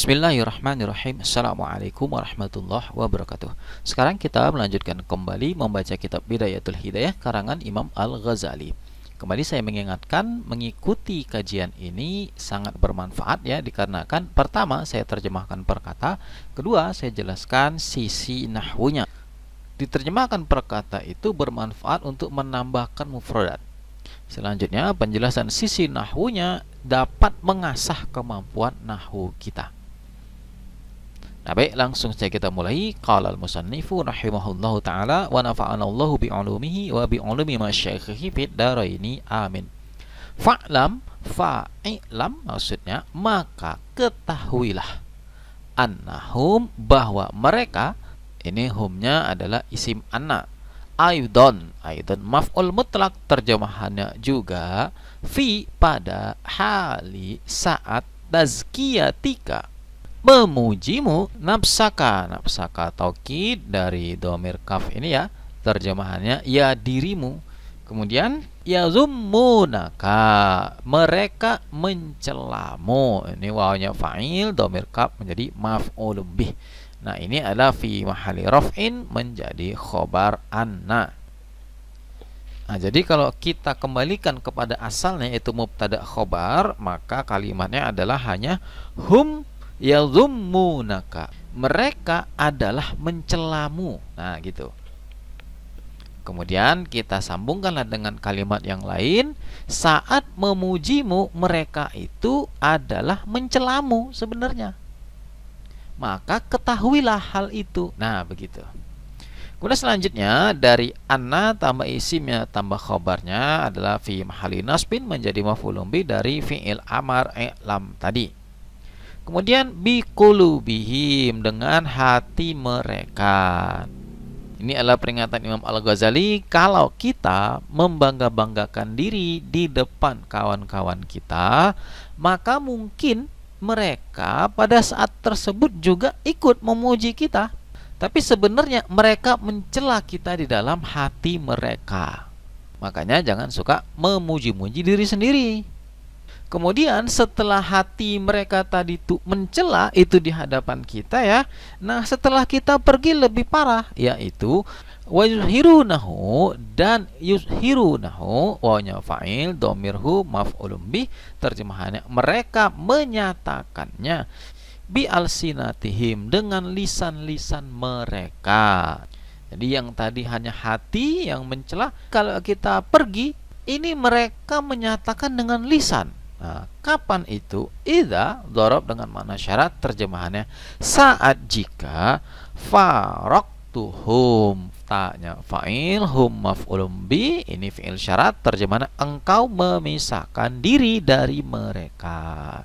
Bismillahirrahmanirrahim Assalamualaikum warahmatullahi wabarakatuh Sekarang kita melanjutkan kembali membaca kitab Bidayatul Hidayah karangan Imam Al-Ghazali Kembali saya mengingatkan mengikuti kajian ini sangat bermanfaat ya Dikarenakan pertama saya terjemahkan perkata Kedua saya jelaskan sisi nahwunya Diterjemahkan perkata itu bermanfaat untuk menambahkan mufrodat Selanjutnya penjelasan sisi nahwunya dapat mengasah kemampuan nahwu kita Nah, baik langsung saja kita mulai. Qala al-musannifu rahimahullahu taala wa nafa'ana Allahu bi 'ulumihi wa bi 'ulumi masyayikhihi fid daraini. Amin. Fa'lam fa'ilam maksudnya maka ketahuilah annahum bahwa mereka ini humnya adalah isim anna aidon aidon maf'ul mutlak terjemahannya juga fi pada hali saat tazkiyatika memujimu nafsaka nafsaka taukid dari domir kaf ini ya terjemahannya ya dirimu kemudian ya zumunaka mereka mencelamu ini wawnya fa'il domir kaf menjadi maf'ul bih nah ini adalah fi mahali rof'in menjadi khobar anna Nah, jadi kalau kita kembalikan kepada asalnya yaitu mubtada khobar, maka kalimatnya adalah hanya hum yadhummunaka. Mereka adalah mencelamu. Nah, gitu. Kemudian kita sambungkanlah dengan kalimat yang lain, saat memujimu mereka itu adalah mencelamu sebenarnya. Maka ketahuilah hal itu. Nah, begitu. Kemudian selanjutnya dari anna tambah isimnya tambah khabarnya adalah fi mahali nasbin menjadi mafulumbi dari dari fi'il amar elam tadi. Kemudian bikulubihim dengan hati mereka. Ini adalah peringatan Imam Al-Ghazali kalau kita membangga-banggakan diri di depan kawan-kawan kita, maka mungkin mereka pada saat tersebut juga ikut memuji kita. Tapi sebenarnya mereka mencela kita di dalam hati mereka. Makanya jangan suka memuji-muji diri sendiri. Kemudian setelah hati mereka tadi itu mencela itu di hadapan kita ya. Nah, setelah kita pergi lebih parah yaitu nahu dan yuzhirunahu wawnya fa'il domirhu maf'ulun bih terjemahannya mereka menyatakannya bi alsinatihim dengan lisan-lisan mereka. Jadi yang tadi hanya hati yang mencela kalau kita pergi ini mereka menyatakan dengan lisan Nah, kapan itu? Ida dorob dengan mana syarat terjemahannya saat jika farok tuhum taknya fa'il hum maf'ulum bi ini fi'il syarat terjemahannya engkau memisahkan diri dari mereka.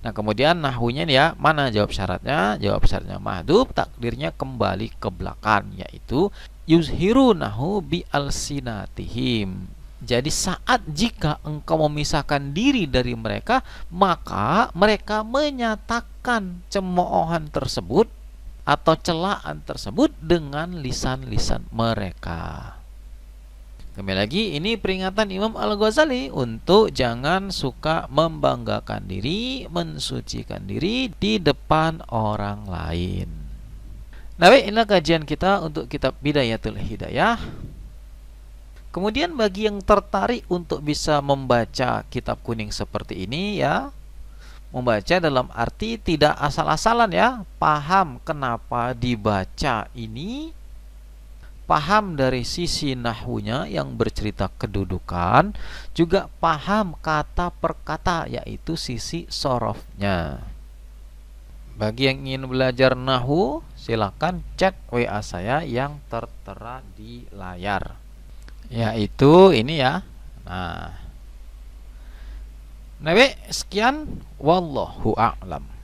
Nah, kemudian nahunya ya, mana jawab syaratnya? Jawab syaratnya mahdub, takdirnya kembali ke belakang yaitu yuzhiru nahu bi alsinatihim jadi saat jika engkau memisahkan diri dari mereka, maka mereka menyatakan cemoohan tersebut atau celaan tersebut dengan lisan-lisan mereka. Kembali lagi, ini peringatan Imam Al-Ghazali untuk jangan suka membanggakan diri, mensucikan diri di depan orang lain. Nah, baik, inilah kajian kita untuk kitab Bidayatul Hidayah. Kemudian bagi yang tertarik untuk bisa membaca kitab kuning seperti ini ya, membaca dalam arti tidak asal-asalan ya, paham kenapa dibaca ini, paham dari sisi nahunya yang bercerita kedudukan, juga paham kata per kata yaitu sisi sorofnya. Bagi yang ingin belajar nahu silakan cek WA saya yang tertera di layar yaitu ini ya nah Nabi sekian wallahu a'lam